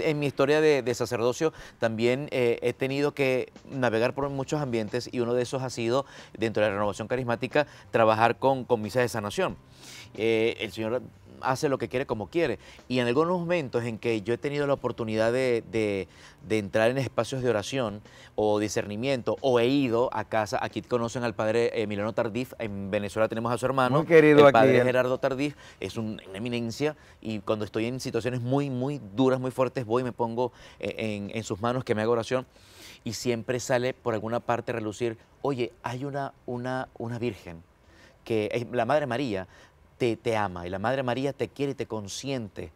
en mi historia de, sacerdocio también eh, he tenido que navegar por muchos ambientes y uno de esos ha sido, dentro de la renovación carismática, trabajar con, misas de sanación. Eh, el Señor hace lo que quiere como quiere. Y en algunos momentos en que yo he tenido la oportunidad de, entrar en espacios de oración o discernimiento, o he ido a casa, aquí conocen al padre Emiliano Tardif, en Venezuela tenemos a su hermano, el padre eh. Gerardo Tardif, es una eminencia, y cuando estoy en situaciones muy, muy duras, muy fuertes, voy y me pongo eh, en, sus manos, que me haga oración, y siempre sale por alguna parte relucir, oye, hay una, una, una virgen, que la Madre María, te, ama y la Madre María te quiere y te consiente